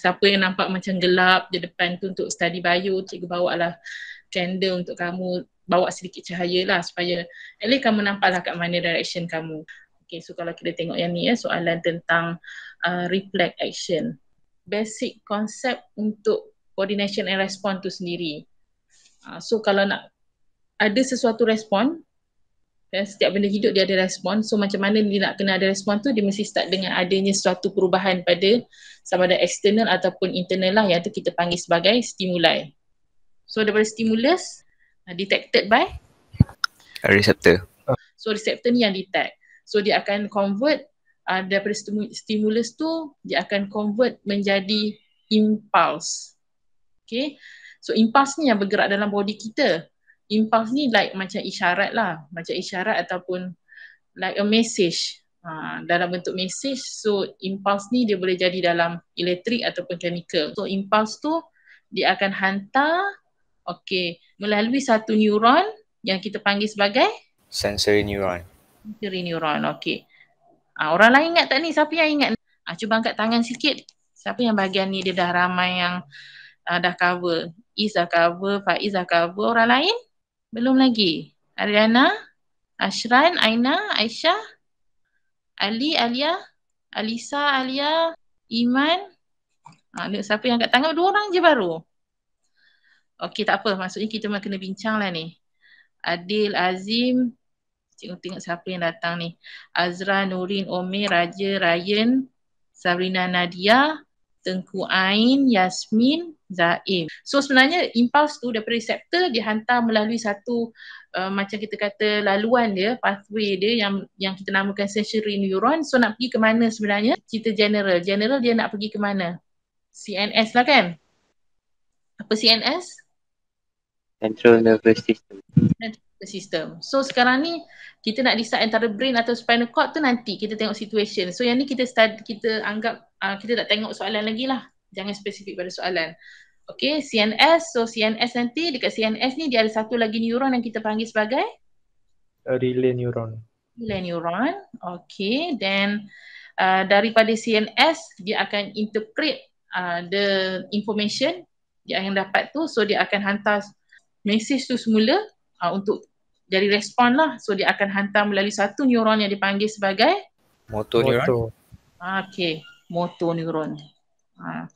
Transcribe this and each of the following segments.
siapa yang nampak macam gelap di depan tu untuk study bio, cikgu bawa lah candle untuk kamu bawa sedikit cahaya lah supaya at least kamu nampak lah kat mana direction kamu. Okay, so kalau kita tengok yang ni ya, soalan tentang uh, reflect action. Basic konsep untuk coordination and response tu sendiri. Uh, so kalau nak ada sesuatu respon, dan eh, setiap benda hidup dia ada respon. So macam mana dia nak kena ada respon tu dia mesti start dengan adanya suatu perubahan pada sama ada external ataupun internal lah yang tu kita panggil sebagai stimuli. So daripada stimulus uh, detected by A receptor. So receptor ni yang detect. So dia akan convert uh, daripada stimulus tu dia akan convert menjadi impulse. Okay. So impulse ni yang bergerak dalam body kita impulse ni like macam isyarat lah macam isyarat ataupun like a message ha, dalam bentuk message so impulse ni dia boleh jadi dalam elektrik ataupun chemical so impulse tu dia akan hantar okay melalui satu neuron yang kita panggil sebagai sensory neuron sensory neuron okay ha, orang lain ingat tak ni siapa yang ingat ha, cuba angkat tangan sikit siapa yang bahagian ni dia dah ramai yang uh, dah cover Is dah cover, Faiz dah cover, orang lain? Belum lagi. Ariana, Ashran, Aina, Aisyah, Ali, Alia, Alisa, Alia, Iman. Ha, ah, siapa yang angkat tangan? Dua orang je baru. Okey, tak apa. Maksudnya kita memang kena bincang lah ni. Adil, Azim, Cikgu tengok siapa yang datang ni. Azra, Nurin, Omer, Raja, Ryan, Sabrina, Nadia, Tengku Ain, Yasmin, zaim. So sebenarnya impuls tu daripada reseptor dia hantar melalui satu uh, macam kita kata laluan dia, pathway dia yang yang kita namakan sensory neuron. So nak pergi ke mana sebenarnya? Cita general. General dia nak pergi ke mana? CNS lah kan? Apa CNS? Central Nervous System. Central Nervous System. So sekarang ni kita nak decide antara brain atau spinal cord tu nanti kita tengok situation. So yang ni kita start, kita anggap uh, kita tak tengok soalan lagi lah. Jangan spesifik pada soalan. Okey, CNS. So CNS nanti dekat CNS ni dia ada satu lagi neuron yang kita panggil sebagai? Eh, relay neuron. Relay neuron. okey. then uh, daripada CNS dia akan interpret uh, the information yang dapat tu. So dia akan hantar message tu semula uh, untuk jadi respon lah. So dia akan hantar melalui satu neuron yang dipanggil sebagai? Motor neuron. Ah, okay, motor neuron. Uh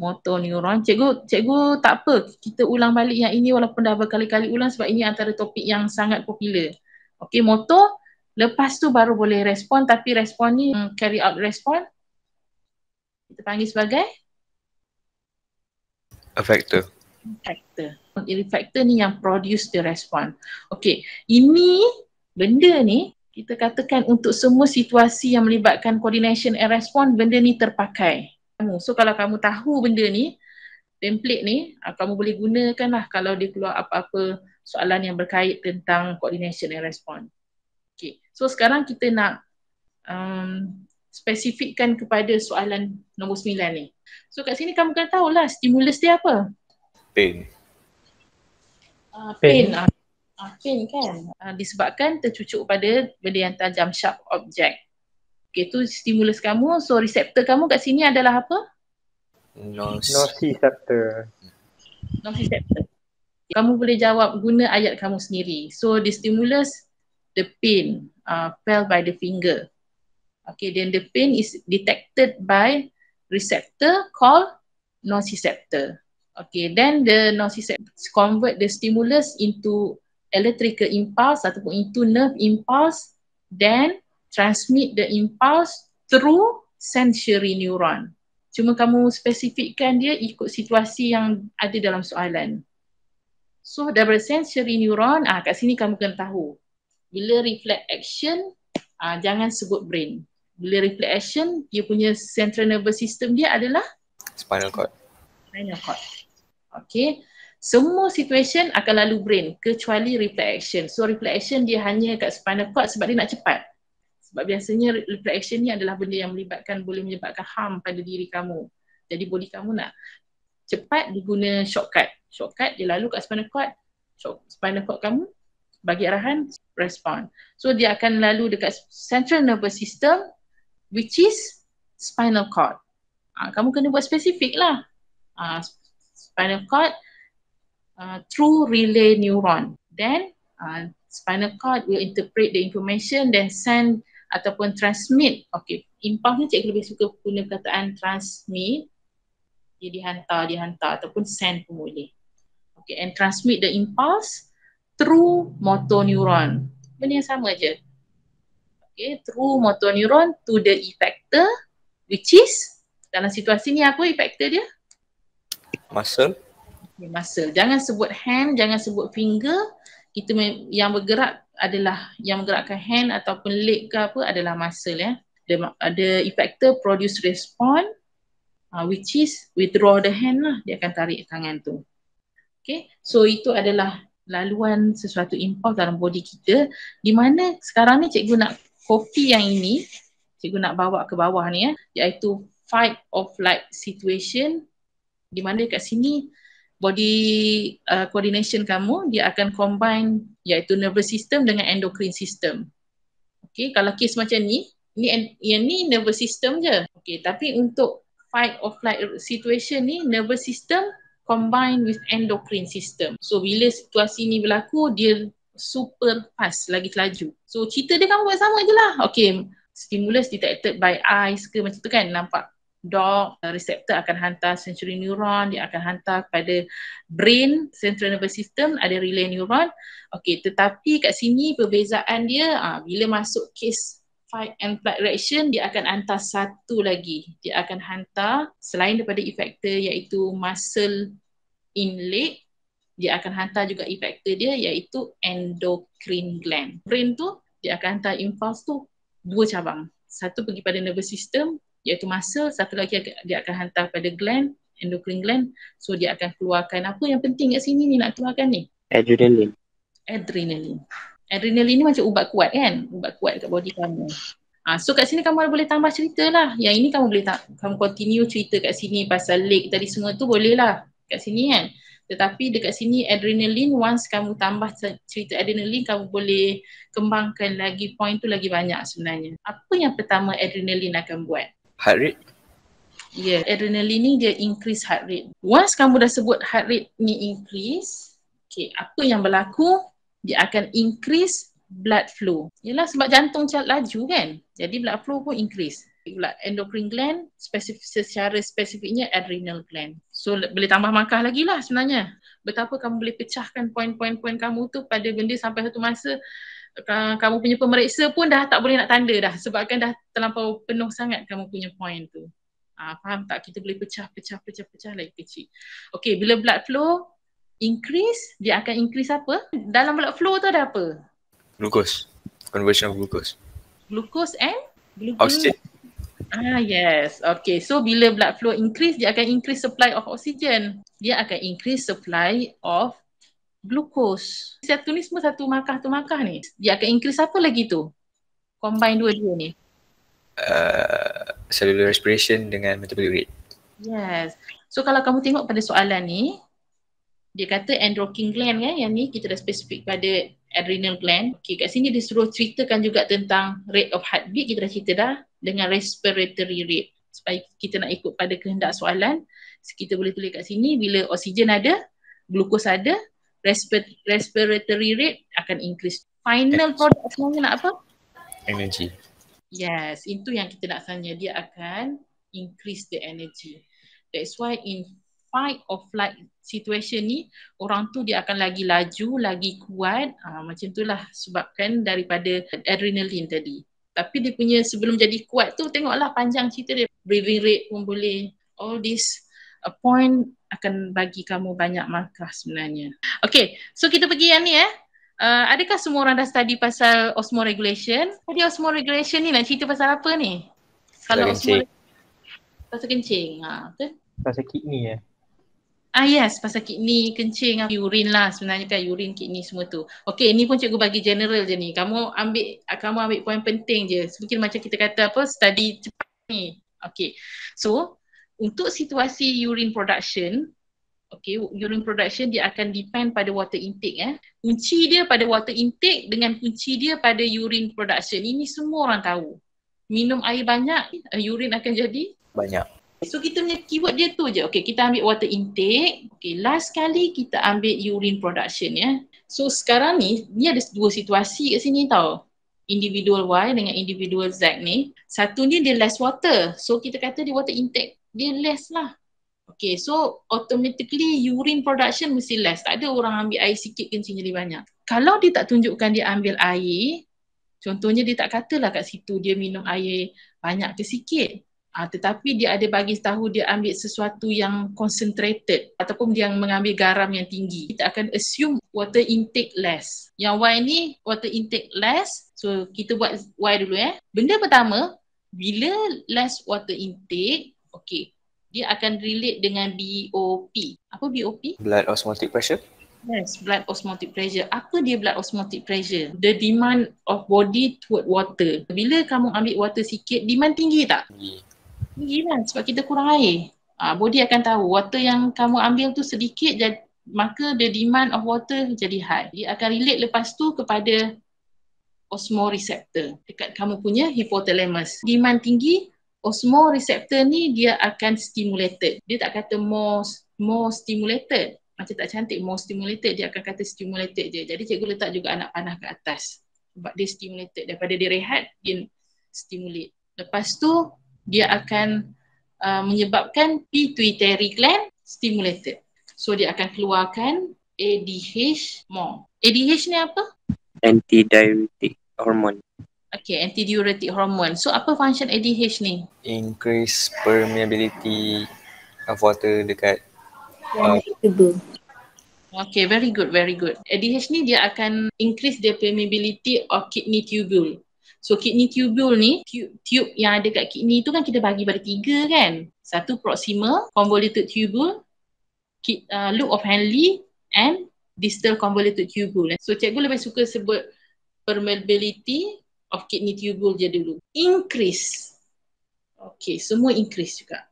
motor ni orang. Cikgu, cikgu tak apa. Kita ulang balik yang ini walaupun dah berkali-kali ulang sebab ini antara topik yang sangat popular. Okey, motor. Lepas tu baru boleh respon tapi respon ni hmm, carry out respon. Kita panggil sebagai? A factor. Factor. Ini factor ni yang produce the respon. Okey, ini benda ni kita katakan untuk semua situasi yang melibatkan coordination and respon benda ni terpakai kamu. Oh, so kalau kamu tahu benda ni, template ni, uh, kamu boleh gunakan lah kalau dia keluar apa-apa soalan yang berkait tentang coordination and response. Okay. So sekarang kita nak um, spesifikkan kepada soalan nombor 9 ni. So kat sini kamu kena tahulah stimulus dia apa. Pain. Uh, pain. Pain. Uh, pain kan. Uh, disebabkan tercucuk pada benda yang tajam sharp object. Okay, tu stimulus kamu. So, reseptor kamu kat sini adalah apa? Nociceptor. Nociceptor. Kamu boleh jawab guna ayat kamu sendiri. So, the stimulus, the pain uh, felt by the finger. Okay, then the pain is detected by receptor called nociceptor. Okay, then the nociceptor convert the stimulus into electrical impulse ataupun into nerve impulse. Then transmit the impulse through sensory neuron. Cuma kamu spesifikkan dia ikut situasi yang ada dalam soalan. So daripada sensory neuron, ah kat sini kamu kena tahu. Bila reflect action, ah, jangan sebut brain. Bila reflect action, dia punya central nervous system dia adalah? Spinal cord. Spinal cord. Okay. Semua situation akan lalu brain kecuali reflect action. So reflect action dia hanya kat spinal cord sebab dia nak cepat. Sebab biasanya reaction ni adalah benda yang melibatkan boleh menyebabkan harm pada diri kamu. Jadi body kamu nak cepat guna shortcut. Shortcut dia lalu kat spinal cord, spinal cord kamu bagi arahan respon. So dia akan lalu dekat central nervous system which is spinal cord. Ha, kamu kena buat spesifik lah. Ha, spinal cord uh, through relay neuron. Then uh, spinal cord will interpret the information then send ataupun transmit. Okey, impah ni cikgu lebih suka guna perkataan transmit. Dia dihantar, dihantar ataupun send pun boleh. Okey, and transmit the impulse through motor neuron. Benda yang sama aja. Okey, through motor neuron to the effector which is dalam situasi ni apa effector dia? Muscle. Okay, muscle. Jangan sebut hand, jangan sebut finger. Kita yang bergerak adalah yang menggerakkan hand ataupun leg ke apa adalah muscle ya. Dia ada effector produce response uh, which is withdraw the hand lah dia akan tarik tangan tu. Okay, so itu adalah laluan sesuatu impuls dalam body kita di mana sekarang ni cikgu nak copy yang ini cikgu nak bawa ke bawah ni ya iaitu fight or flight situation di mana dekat sini body uh, coordination kamu dia akan combine iaitu nervous system dengan endocrine system. Okay, kalau kes macam ni, ni yang ni nervous system je. Okay, tapi untuk fight or flight situation ni nervous system combine with endocrine system. So bila situasi ni berlaku, dia super fast, lagi laju. So cerita dia kamu buat sama je lah. Okay, stimulus detected by eyes ke macam tu kan, nampak dog uh, receptor akan hantar sensory neuron dia akan hantar kepada brain central nervous system ada relay neuron okey tetapi kat sini perbezaan dia uh, bila masuk case fight and flight reaction dia akan hantar satu lagi dia akan hantar selain daripada efektor iaitu muscle in leg dia akan hantar juga efektor dia iaitu endocrine gland brain tu dia akan hantar impulse tu dua cabang satu pergi pada nervous system iaitu muscle satu lagi dia akan hantar pada gland endocrine gland so dia akan keluarkan apa yang penting kat sini ni nak keluarkan ni adrenaline adrenaline adrenaline ni macam ubat kuat kan ubat kuat dekat body kamu ha, so kat sini kamu boleh tambah cerita lah yang ini kamu boleh kamu continue cerita kat sini pasal leg tadi semua tu boleh lah kat sini kan tetapi dekat sini adrenaline once kamu tambah cerita adrenaline kamu boleh kembangkan lagi point tu lagi banyak sebenarnya apa yang pertama adrenaline akan buat heart rate? Ya, yeah, adrenaline ni dia increase heart rate. Once kamu dah sebut heart rate ni increase, okay, apa yang berlaku, dia akan increase blood flow. Yalah sebab jantung cepat laju kan? Jadi blood flow pun increase. Blood endocrine gland spesif- secara spesifiknya adrenal gland. So boleh tambah markah lagi lah sebenarnya. Betapa kamu boleh pecahkan poin-poin-poin kamu tu pada benda sampai satu masa kamu punya pemeriksa pun dah tak boleh nak tanda dah sebabkan dah terlampau penuh sangat kamu punya point tu. Ah, faham tak? Kita boleh pecah, pecah, pecah, pecah lagi kecil. Okay, bila blood flow increase, dia akan increase apa? Dalam blood flow tu ada apa? Glucose, Conversion of glucose. Glukos and? Oksigen. Ah yes. Okay, so bila blood flow increase, dia akan increase supply of oxygen. Dia akan increase supply of glukos. Setiap tu semua satu markah tu markah ni. Dia akan increase apa lagi tu? Combine dua-dua ni. Uh, cellular respiration dengan metabolic rate. Yes. So kalau kamu tengok pada soalan ni, dia kata endocrine gland kan, yang ni kita dah spesifik pada adrenal gland. Okay, kat sini dia suruh ceritakan juga tentang rate of heartbeat, kita dah cerita dah, dengan respiratory rate. Supaya kita nak ikut pada kehendak soalan, kita boleh tulis kat sini, bila oksigen ada, glukos ada, respiratory rate akan increase. Final product sebenarnya nak apa? Energy. Yes, itu yang kita nak tanya. Dia akan increase the energy. That's why in fight or flight situation ni, orang tu dia akan lagi laju, lagi kuat. Ha, macam lah sebabkan daripada adrenaline tadi. Tapi dia punya sebelum jadi kuat tu, tengoklah panjang cerita dia. Breathing rate pun boleh. All this a uh, point akan bagi kamu banyak markah sebenarnya. Okay, so kita pergi yang ni eh. Uh, adakah semua orang dah study pasal osmoregulation? Jadi osmoregulation ni nak cerita pasal apa ni? Pasal kalau kencing. Osmore... Pasal kencing. Ha, betul? Pasal kidney ya? Eh? Ah yes, pasal kidney, kencing, ah, urine lah sebenarnya kan. Urine, kidney semua tu. Okay, ni pun cikgu bagi general je ni. Kamu ambil kamu ambil poin penting je. Mungkin macam kita kata apa, study cepat ni. Okay, so untuk situasi urine production okay urine production dia akan depend pada water intake eh kunci dia pada water intake dengan kunci dia pada urine production ini semua orang tahu minum air banyak eh, urine akan jadi banyak So kita punya keyword dia tu je. Okay, kita ambil water intake. Okay, last kali kita ambil urine production ya. So sekarang ni, ni ada dua situasi kat sini tau. Individual Y dengan individual Z ni. Satu ni dia less water. So kita kata dia water intake dia less lah. Okay, so automatically urine production mesti less. Tak ada orang ambil air sikit kencing jadi banyak. Kalau dia tak tunjukkan dia ambil air, contohnya dia tak katalah kat situ dia minum air banyak ke sikit. Ha, tetapi dia ada bagi tahu dia ambil sesuatu yang concentrated ataupun dia mengambil garam yang tinggi. Kita akan assume water intake less. Yang Y ni water intake less. So kita buat Y dulu eh. Benda pertama, bila less water intake, Okay. Dia akan relate dengan BOP. Apa BOP? Blood osmotic pressure. Yes, blood osmotic pressure. Apa dia blood osmotic pressure? The demand of body toward water. Bila kamu ambil water sikit, demand tinggi tak? Tinggi. Tinggi kan sebab kita kurang air. Ah, body akan tahu water yang kamu ambil tu sedikit jadi maka the demand of water jadi high. Dia akan relate lepas tu kepada osmoreceptor dekat kamu punya hypothalamus. Demand tinggi, osmoreceptor oh, ni dia akan stimulated. Dia tak kata more, more stimulated. Macam tak cantik, more stimulated. Dia akan kata stimulated je. Jadi cikgu letak juga anak panah ke atas. Sebab dia stimulated. Daripada dia rehat, dia stimulate. Lepas tu, dia akan uh, menyebabkan pituitary gland stimulated. So dia akan keluarkan ADH more. ADH ni apa? Antidiuretic hormone. Okay, antidiuretic hormone. So apa function ADH ni? Increase permeability of water dekat Uh, okay, very good, very good. ADH ni dia akan increase the permeability of kidney tubule. So kidney tubule ni, tube, tube yang ada kat kidney tu kan kita bagi pada tiga kan. Satu proximal convoluted tubule, uh, loop of Henle and distal convoluted tubule. So cikgu lebih suka sebut permeability of kidney tubule je dulu. Increase. Okay, semua increase juga.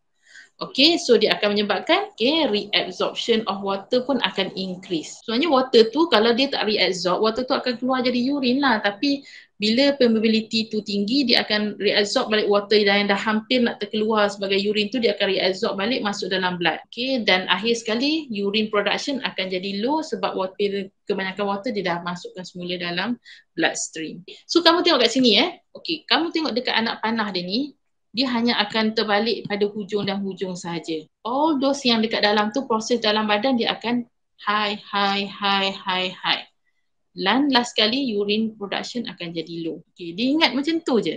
Okay, so dia akan menyebabkan okay, reabsorption of water pun akan increase. Sebenarnya water tu kalau dia tak reabsorb, water tu akan keluar jadi urine lah. Tapi bila permeability tu tinggi dia akan reabsorb balik water yang dah hampir nak terkeluar sebagai urine tu dia akan reabsorb balik masuk dalam blood okay dan akhir sekali urine production akan jadi low sebab water kebanyakan water dia dah masukkan semula dalam stream. so kamu tengok kat sini eh okay kamu tengok dekat anak panah dia ni dia hanya akan terbalik pada hujung dan hujung saja. All dose yang dekat dalam tu proses dalam badan dia akan high, high, high, high, high dan last sekali urine production akan jadi low. Okay, dia ingat macam tu je.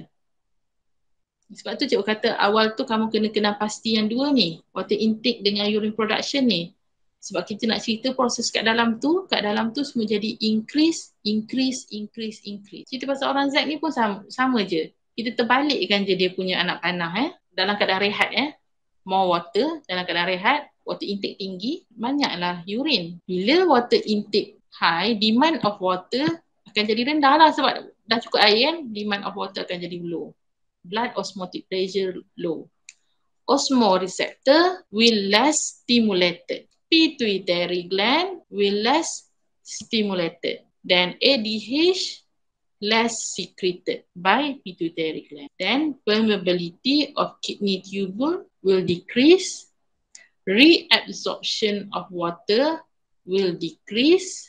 Sebab tu cikgu kata awal tu kamu kena kenal pasti yang dua ni. Water intake dengan urine production ni. Sebab kita nak cerita proses kat dalam tu, kat dalam tu semua jadi increase, increase, increase, increase. Cerita pasal orang Z ni pun sama, sama je. Kita terbalikkan je dia punya anak panah eh. Dalam keadaan rehat eh. More water dalam keadaan rehat, water intake tinggi, banyaklah urine. Bila water intake high, demand of water akan jadi rendah lah sebab dah cukup air kan, demand of water akan jadi low. Blood osmotic pressure low. Osmoreceptor will less stimulated. Pituitary gland will less stimulated. Then ADH less secreted by pituitary gland. Then permeability of kidney tubule will decrease. Reabsorption of water will decrease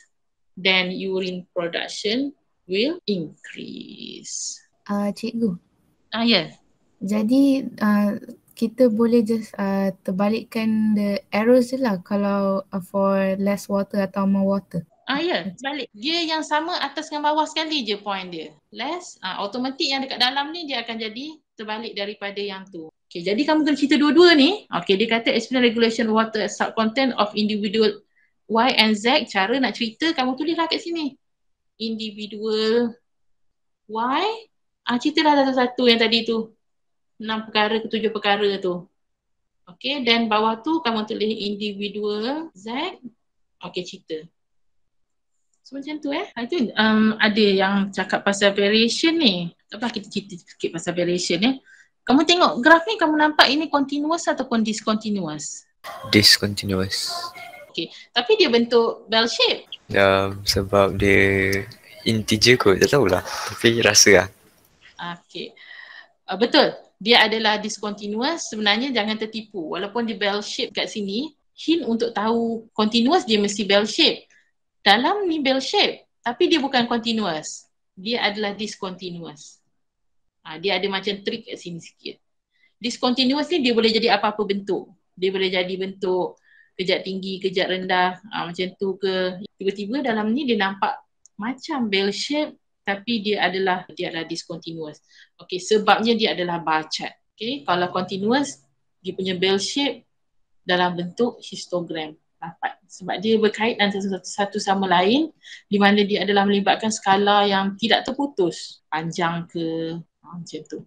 then urine production will increase. Ah, uh, cikgu. Ah, ya. Yeah. Jadi, uh, kita boleh just uh, terbalikkan the arrows je lah kalau uh, for less water atau more water. Ah, ya. Yeah. Balik. Dia yang sama atas dengan bawah sekali je point dia. Less, ah uh, automatik yang dekat dalam ni dia akan jadi terbalik daripada yang tu. Okay, jadi kamu kena cerita dua-dua ni. Okay, dia kata explain regulation water sub content of individual Y and Z cara nak cerita kamu tulislah kat sini. Individual Y ah, cerita dah satu-satu yang tadi tu. Enam perkara ke tujuh perkara tu. Okay, dan bawah tu kamu tulis individual Z. Okay, cerita. So macam tu eh. Itu um, ada yang cakap pasal variation ni. Tak apa kita cerita sikit pasal variation ni. Eh. Kamu tengok graf ni kamu nampak ini continuous ataupun discontinuous? Discontinuous okey. Tapi dia bentuk bell shape. Ya, sebab dia integer kot. Tak tahulah. Tapi rasa lah. Okey. Uh, betul. Dia adalah discontinuous. Sebenarnya jangan tertipu. Walaupun dia bell shape kat sini, hint untuk tahu continuous dia mesti bell shape. Dalam ni bell shape. Tapi dia bukan continuous. Dia adalah discontinuous. Uh, dia ada macam trick kat sini sikit. Discontinuous ni dia boleh jadi apa-apa bentuk. Dia boleh jadi bentuk kejap tinggi, kejap rendah uh, macam tu ke. Tiba-tiba dalam ni dia nampak macam bell shape tapi dia adalah dia adalah discontinuous. Okay, sebabnya dia adalah bacat. Okay, kalau continuous dia punya bell shape dalam bentuk histogram rapat. Sebab dia berkaitan satu sama lain di mana dia adalah melibatkan skala yang tidak terputus panjang ke ah, macam tu.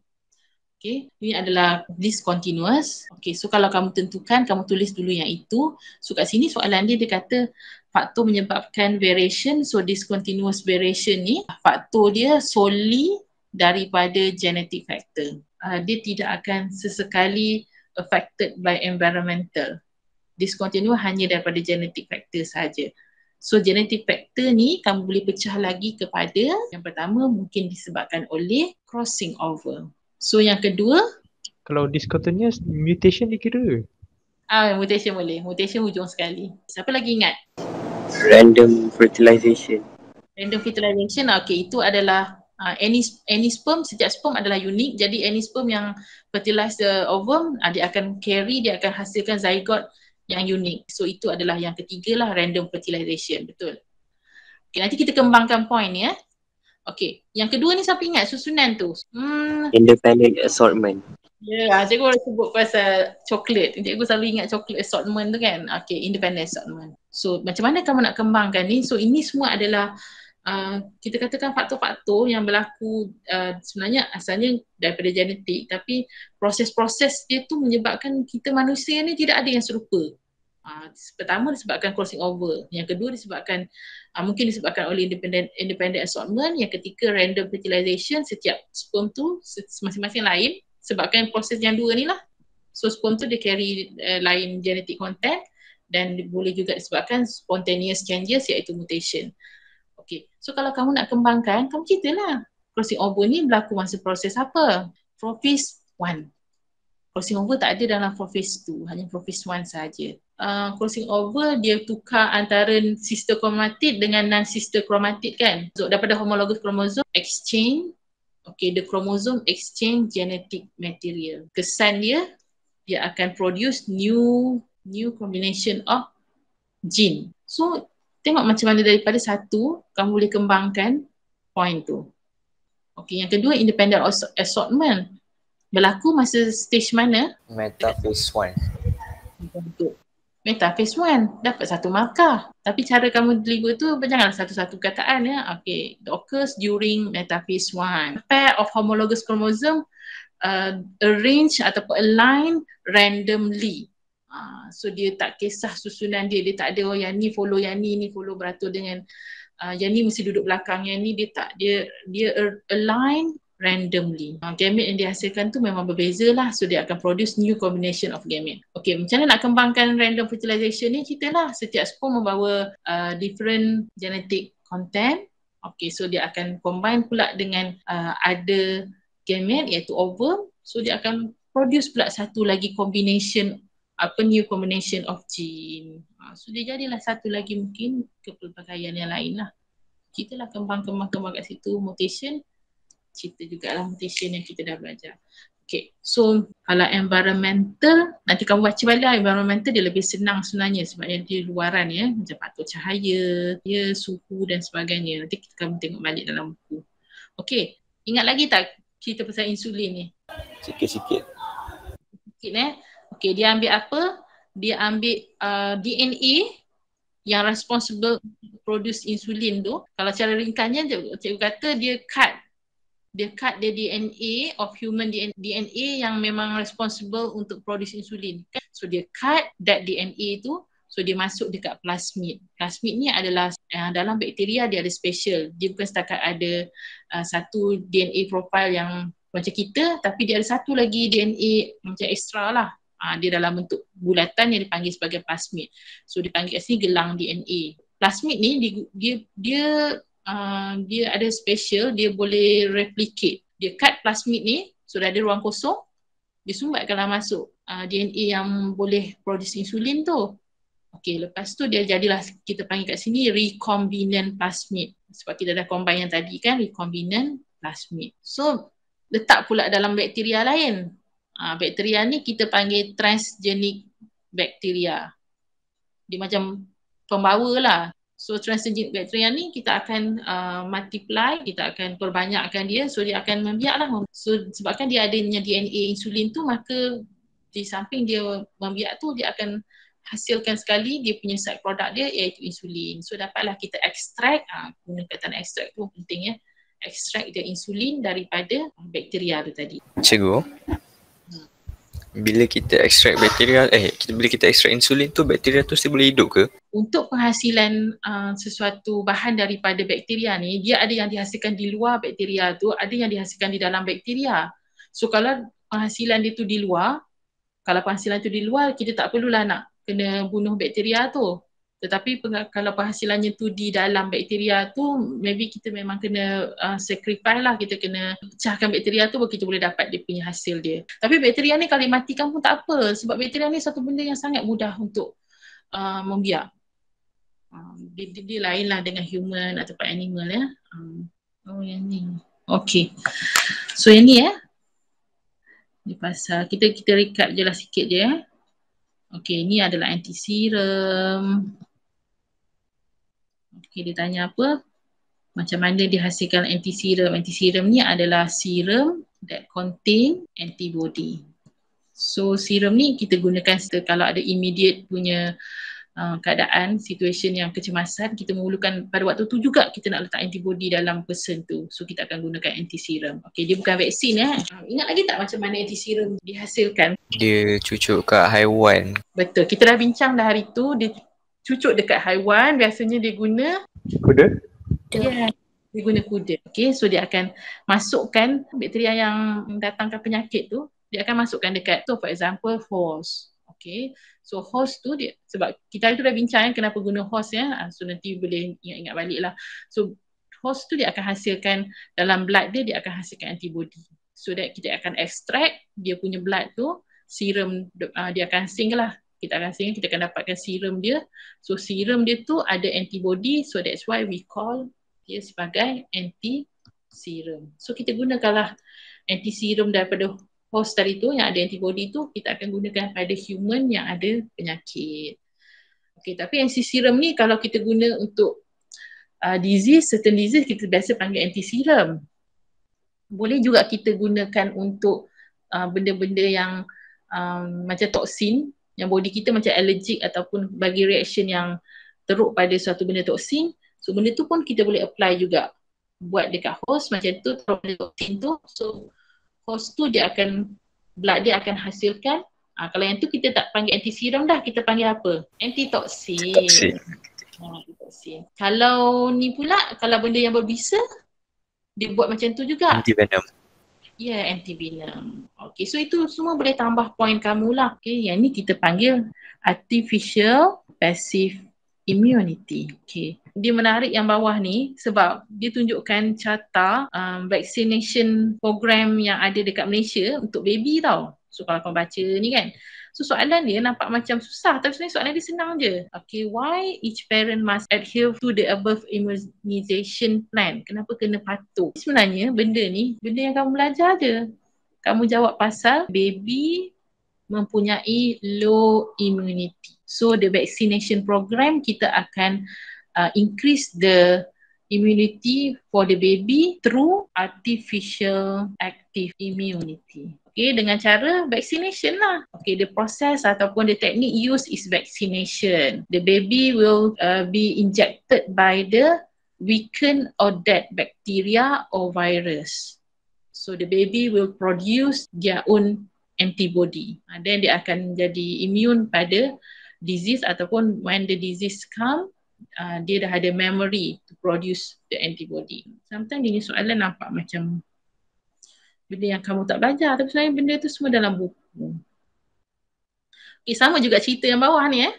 Okay. Ini adalah list continuous. Okay. So kalau kamu tentukan, kamu tulis dulu yang itu. So kat sini soalan dia, dia kata faktor menyebabkan variation. So discontinuous variation ni, faktor dia solely daripada genetic factor. Uh, dia tidak akan sesekali affected by environmental. Discontinuous hanya daripada genetic factor saja. So genetic factor ni kamu boleh pecah lagi kepada yang pertama mungkin disebabkan oleh crossing over. So yang kedua Kalau discontinuous mutation dikira Ah mutation boleh, mutation hujung sekali Siapa lagi ingat? Random fertilization Random fertilization, ah, okay itu adalah uh, any any sperm, setiap sperm adalah unik Jadi any sperm yang fertilize the ovum uh, Dia akan carry, dia akan hasilkan zygote yang unik So itu adalah yang ketiga lah random fertilization, betul Okay, nanti kita kembangkan point ni ya. Okay. Yang kedua ni siapa ingat susunan tu? Hmm. Independent assortment. Ya, yeah, cikgu orang sebut pasal coklat. Cikgu selalu ingat coklat assortment tu kan? Okay, independent assortment. So, macam mana kamu nak kembangkan ni? So, ini semua adalah uh, kita katakan faktor-faktor yang berlaku uh, sebenarnya asalnya daripada genetik tapi proses-proses dia tu menyebabkan kita manusia ni tidak ada yang serupa. Uh, pertama disebabkan crossing over. Yang kedua disebabkan uh, mungkin disebabkan oleh independent independent assortment yang ketika random fertilization setiap sperm tu masing-masing lain sebabkan proses yang dua ni lah so sperm tu dia carry uh, lain genetic content dan boleh juga disebabkan spontaneous changes iaitu mutation Okay. So kalau kamu nak kembangkan, kamu ceritalah crossing over ni berlaku masa proses apa? For phase 1. Crossing over tak ada dalam for phase 2, hanya for phase 1 saja uh, crossing over dia tukar antara sister chromatid dengan non sister chromatid kan so daripada homologous chromosome exchange okay the chromosome exchange genetic material kesan dia dia akan produce new new combination of gene so tengok macam mana daripada satu kamu boleh kembangkan point tu okay yang kedua independent assortment berlaku masa stage mana metaphase 1 untuk minta phase one, dapat satu markah. Tapi cara kamu deliver tu, janganlah satu-satu kataan ya. Okay, it occurs during metaphase one. Pair of homologous chromosome uh, arrange ataupun align randomly. Uh, so dia tak kisah susunan dia, dia tak ada oh, yang ni follow yang ni, ni follow beratur dengan uh, yang ni mesti duduk belakang, yang ni dia tak, dia dia er, align randomly. Uh, gamete yang dihasilkan tu memang berbeza lah. So dia akan produce new combination of gamete. Okay, macam mana nak kembangkan random fertilization ni? Kita lah setiap sperm membawa uh, different genetic content. Okay, so dia akan combine pula dengan uh, other gamete iaitu ovum. So dia akan produce pula satu lagi combination apa new combination of gene. Ha, so dia jadilah satu lagi mungkin kepelbagaian yang lain lah. Kita lah kembang-kembang-kembang kat situ mutation cerita jugalah mutation yang kita dah belajar. Okay, so kalau environmental, nanti kamu baca balik lah. environmental dia lebih senang sebenarnya sebab yang luaran ya, macam patut cahaya, ya, suhu dan sebagainya. Nanti kita kamu tengok balik dalam buku. Okay, ingat lagi tak cerita pasal insulin ni? Sikit-sikit. Sikit eh. Okay, dia ambil apa? Dia ambil uh, DNA yang responsible produce insulin tu. Kalau secara ringkasnya, cikgu kata dia cut dia cut the DNA of human DNA yang memang responsible untuk produce insulin. So dia cut that DNA tu, so dia masuk dekat plasmid. Plasmid ni adalah uh, dalam bakteria dia ada special. Dia bukan setakat ada uh, satu DNA profile yang macam kita, tapi dia ada satu lagi DNA macam extra lah. Uh, dia dalam bentuk bulatan yang dipanggil sebagai plasmid. So dipanggil asli gelang DNA. Plasmid ni dia, dia uh, dia ada special dia boleh replicate dia cut plasmid ni so dah ada ruang kosong dia sumbat kalau masuk uh, ah, DNA yang boleh produce insulin tu Okay, lepas tu dia jadilah kita panggil kat sini recombinant plasmid. Sebab kita dah combine yang tadi kan, recombinant plasmid. So, letak pula dalam bakteria lain. Ha, bakteria ni kita panggil transgenic bakteria. Dia macam pembawa lah. So transgenic bacteria ni kita akan uh, multiply, kita akan perbanyakkan dia so dia akan membiaklah. So sebabkan dia adanya DNA insulin tu maka di samping dia membiak tu dia akan hasilkan sekali dia punya side product dia iaitu insulin. So dapatlah kita ekstrak, uh, ah, guna kata ekstrak tu penting ya. Ekstrak dia insulin daripada bakteria tu tadi. Cikgu, bila kita extract bakteria eh kita bila kita extract insulin tu bakteria tu still boleh hidup ke untuk penghasilan uh, sesuatu bahan daripada bakteria ni dia ada yang dihasilkan di luar bakteria tu ada yang dihasilkan di dalam bakteria so kalau penghasilan dia tu di luar kalau penghasilan tu di luar kita tak perlulah nak kena bunuh bakteria tu tetapi kalau penghasilannya tu di dalam bakteria tu maybe kita memang kena uh, sacrifice lah kita kena pecahkan bakteria tu baru kita boleh dapat dia punya hasil dia tapi bakteria ni kalau matikan pun tak apa sebab bakteria ni satu benda yang sangat mudah untuk uh, membiak um, dia, dia, dia lain lah dengan human atau animal ya. Um, oh yang ni. Okay. So yang ni ya. Ni pasal kita kita recap je lah sikit je. Ya. Okay ni adalah anti serum. Okay, dia tanya apa? Macam mana dihasilkan anti serum? Anti serum ni adalah serum that contain antibody. So serum ni kita gunakan kalau ada immediate punya uh, keadaan, situation yang kecemasan, kita memerlukan pada waktu tu juga kita nak letak antibody dalam person tu. So kita akan gunakan anti serum. Okay, dia bukan vaksin ya. Eh? Ah, ingat lagi tak macam mana anti serum dihasilkan? Dia cucuk kat haiwan. Betul. Kita dah bincang dah hari tu, dia cucuk dekat haiwan biasanya dia guna kuda. Ya. Dia guna kuda. Okey, so dia akan masukkan bakteria yang datangkan penyakit tu, dia akan masukkan dekat tu for example horse. Okey, so horse tu dia, sebab kita itu dah bincang kan kenapa guna horse ya, ah, so nanti boleh ingat-ingat balik lah. So horse tu dia akan hasilkan dalam blood dia, dia akan hasilkan antibody. So that kita akan extract dia punya blood tu, serum uh, dia akan sing lah kita akan sini kita akan dapatkan serum dia. So serum dia tu ada antibody so that's why we call dia sebagai anti serum. So kita gunakanlah anti serum daripada host tadi tu yang ada antibody tu kita akan gunakan pada human yang ada penyakit. Okay tapi anti serum ni kalau kita guna untuk uh, disease, certain disease kita biasa panggil anti serum. Boleh juga kita gunakan untuk uh, benda-benda yang um, macam toksin yang body kita macam allergic ataupun bagi reaction yang teruk pada suatu benda toksin so benda tu pun kita boleh apply juga buat dekat host macam tu teruk benda toksin tu so host tu dia akan blood dia akan hasilkan ha, kalau yang tu kita tak panggil anti serum dah kita panggil apa anti toksin ha, kalau ni pula kalau benda yang berbisa dia buat macam tu juga anti venom Ya, yeah, antibinum. Okay, so itu semua boleh tambah poin kamu lah. Okay, yang ni kita panggil artificial passive immunity. Okay, dia menarik yang bawah ni sebab dia tunjukkan carta um, vaccination program yang ada dekat Malaysia untuk baby tau. So kalau kau baca ni kan, So soalan dia nampak macam susah tapi sebenarnya soalan dia senang je. Okay, why each parent must adhere to the above immunization plan? Kenapa kena patuh? Sebenarnya benda ni, benda yang kamu belajar je. Kamu jawab pasal baby mempunyai low immunity. So the vaccination program kita akan uh, increase the immunity for the baby through artificial active immunity okay, dengan cara vaccination lah. Okay, the process ataupun the technique used is vaccination. The baby will uh, be injected by the weakened or dead bacteria or virus. So the baby will produce their own antibody. And ah, then dia akan jadi immune pada disease ataupun when the disease come, Uh, dia dah ada memory to produce the antibody. Sometimes ini soalan nampak macam benda yang kamu tak belajar tapi sebenarnya benda tu semua dalam buku. Okay, eh, sama juga cerita yang bawah ni eh.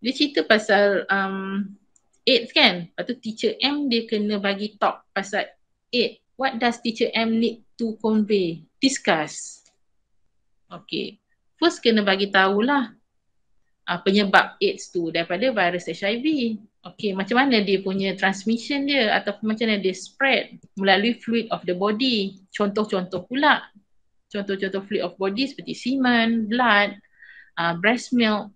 Dia cerita pasal um, AIDS kan. Lepas tu teacher M dia kena bagi talk pasal AIDS. What does teacher M need to convey? Discuss. Okay. First kena bagi tahulah uh, penyebab AIDS tu daripada virus HIV. Okay, macam mana dia punya transmission dia atau macam mana dia spread melalui fluid of the body. Contoh-contoh pula. Contoh-contoh fluid of body seperti semen, blood, uh, breast milk.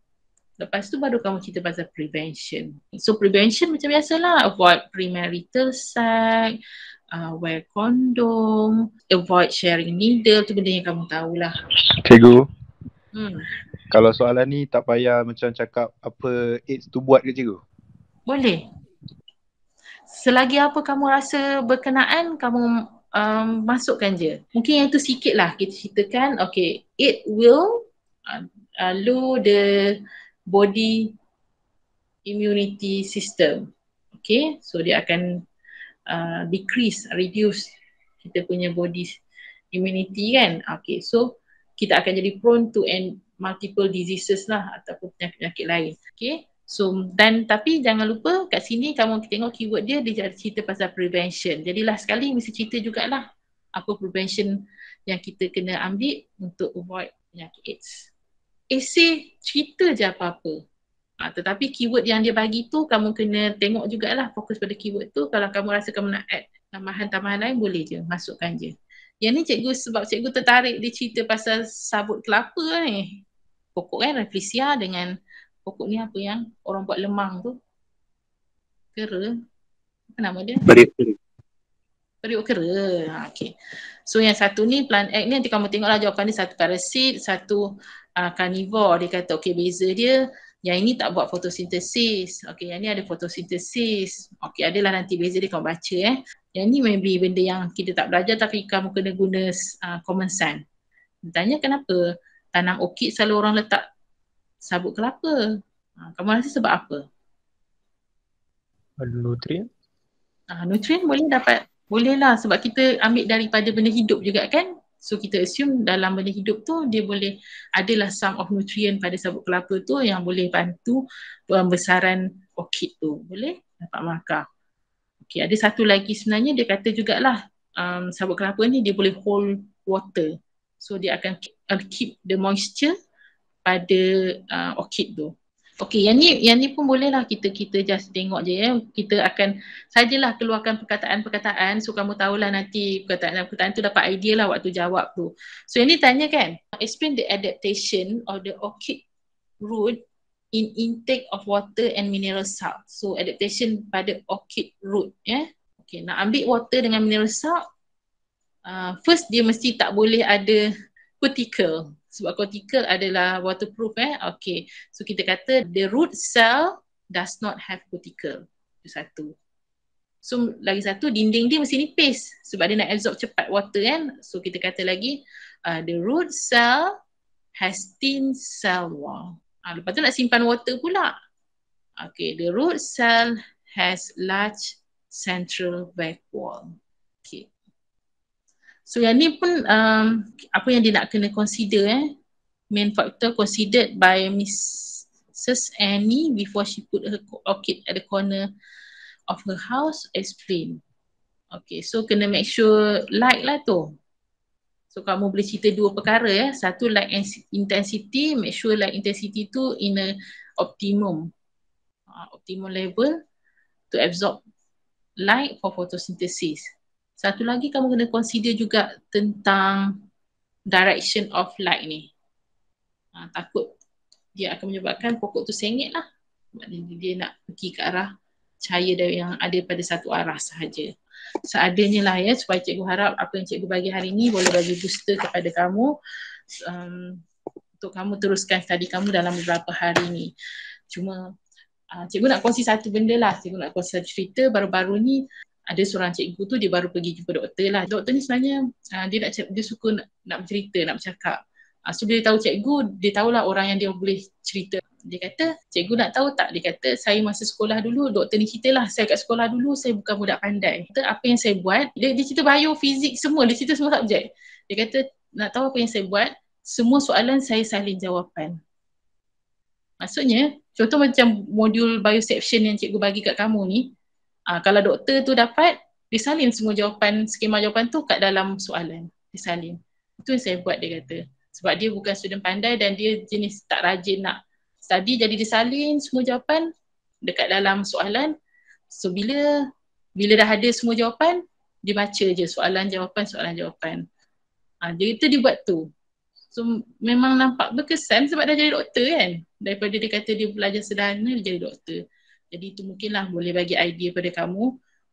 Lepas tu baru kamu cerita pasal prevention. So prevention macam biasalah. Avoid premarital sex, uh, wear condom, avoid sharing needle. Tu benda yang kamu tahulah. Cikgu. Hmm. Kalau soalan ni tak payah macam cakap apa AIDS tu buat ke cikgu? Boleh. Selagi apa kamu rasa berkenaan, kamu um, masukkan je. Mungkin yang tu sikit lah kita ceritakan. Okay, it will lalu um, uh, the body immunity system. Okay, so dia akan uh, decrease, reduce kita punya body immunity kan. Okay, so kita akan jadi prone to and multiple diseases lah ataupun penyakit-penyakit lain. Okay, So dan tapi jangan lupa kat sini kamu tengok keyword dia dia cerita pasal prevention. Jadi Jadilah sekali mesti cerita jugalah apa prevention yang kita kena ambil untuk avoid penyakit AIDS. Essay cerita je apa-apa. Ha, tetapi keyword yang dia bagi tu kamu kena tengok jugalah fokus pada keyword tu. Kalau kamu rasa kamu nak add tambahan-tambahan lain boleh je masukkan je. Yang ni cikgu sebab cikgu tertarik dia cerita pasal sabut kelapa ni. Eh. Pokok kan Reflexia dengan pokok ni apa yang orang buat lemang tu kera apa nama dia Beriuk. kera periuk kera ha, okey so yang satu ni plan act ni nanti kamu tengok lah jawapan ni satu parasit satu uh, ah, carnivore dia kata okey beza dia yang ini tak buat fotosintesis. Okey, yang ni ada fotosintesis. Okey, adalah nanti beza dia kamu baca eh. Yang ni maybe benda yang kita tak belajar tapi kamu kena guna uh, common sense. Tanya kenapa tanam okey selalu orang letak sabut kelapa. Ha, kamu rasa sebab apa? nutrien. ha, nutrien boleh dapat, bolehlah sebab kita ambil daripada benda hidup juga kan. So kita assume dalam benda hidup tu dia boleh adalah some of nutrient pada sabut kelapa tu yang boleh bantu pembesaran orkid tu. Boleh dapat markah. Okay, ada satu lagi sebenarnya dia kata jugalah um, sabut kelapa ni dia boleh hold water. So dia akan keep, uh, keep the moisture pada uh, orkid tu. Okey, yang ni yang ni pun bolehlah kita kita just tengok je ya. Kita akan sajalah keluarkan perkataan-perkataan so kamu tahulah nanti perkataan-perkataan tu dapat idea lah waktu jawab tu. So yang ni tanya kan, explain the adaptation of the orchid root in intake of water and mineral salt. So adaptation pada orchid root ya. Yeah? Okey, nak ambil water dengan mineral salt uh, first dia mesti tak boleh ada cuticle sebab cortical adalah waterproof eh okay. so kita kata the root cell does not have cortical itu satu so lagi satu dinding dia mesti nipis sebab dia nak absorb cepat water kan so kita kata lagi uh, the root cell has thin cell wall ha, lepas tu nak simpan water pula okay. the root cell has large central back wall So yang ni pun um, apa yang dia nak kena consider eh. Main factor considered by Mrs. Annie before she put her orchid at the corner of her house explain. Okay, so kena make sure like lah tu. So kamu boleh cerita dua perkara ya. Eh. Satu like intensity, make sure like intensity tu in a optimum. Uh, optimum level to absorb light for photosynthesis. Satu lagi kamu kena consider juga tentang direction of light ni. Ha, takut dia akan menyebabkan pokok tu sengit lah. Maknanya dia nak pergi ke arah cahaya dia yang ada pada satu arah sahaja. Seadanya lah ya supaya cikgu harap apa yang cikgu bagi hari ni boleh bagi booster kepada kamu um, untuk kamu teruskan study kamu dalam beberapa hari ni. Cuma uh, cikgu nak kongsi satu benda lah. Cikgu nak kongsi satu cerita baru-baru ni ada seorang cikgu tu dia baru pergi jumpa doktor lah. Doktor ni sebenarnya uh, dia nak dia suka nak, nak bercerita, nak bercakap. Uh, so dia tahu cikgu, dia tahulah orang yang dia boleh cerita. Dia kata, cikgu nak tahu tak? Dia kata, saya masa sekolah dulu, doktor ni cerita lah. Saya kat sekolah dulu, saya bukan budak pandai. Kata, apa yang saya buat, dia, dia cerita bio, fizik, semua. Dia cerita semua subjek. Dia kata, nak tahu apa yang saya buat, semua soalan saya salin jawapan. Maksudnya, contoh macam modul bio yang cikgu bagi kat kamu ni, Uh, kalau doktor tu dapat, disalin semua jawapan, skema jawapan tu kat dalam soalan. Disalin. Itu yang saya buat dia kata. Sebab dia bukan student pandai dan dia jenis tak rajin nak study. Jadi disalin semua jawapan dekat dalam soalan. So bila bila dah ada semua jawapan, dia baca je soalan jawapan, soalan jawapan. Uh, ah, dia kata dia buat tu. So memang nampak berkesan sebab dah jadi doktor kan. Daripada dia kata dia belajar sederhana, dia jadi doktor. Jadi itu mungkinlah boleh bagi idea pada kamu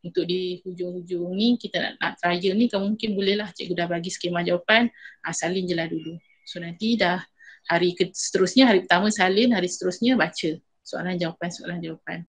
untuk di hujung-hujung ni kita nak, nak trial ni kamu mungkin bolehlah cikgu dah bagi skema jawapan ha, salin je lah dulu. So nanti dah hari seterusnya, hari pertama salin, hari seterusnya baca soalan jawapan, soalan jawapan.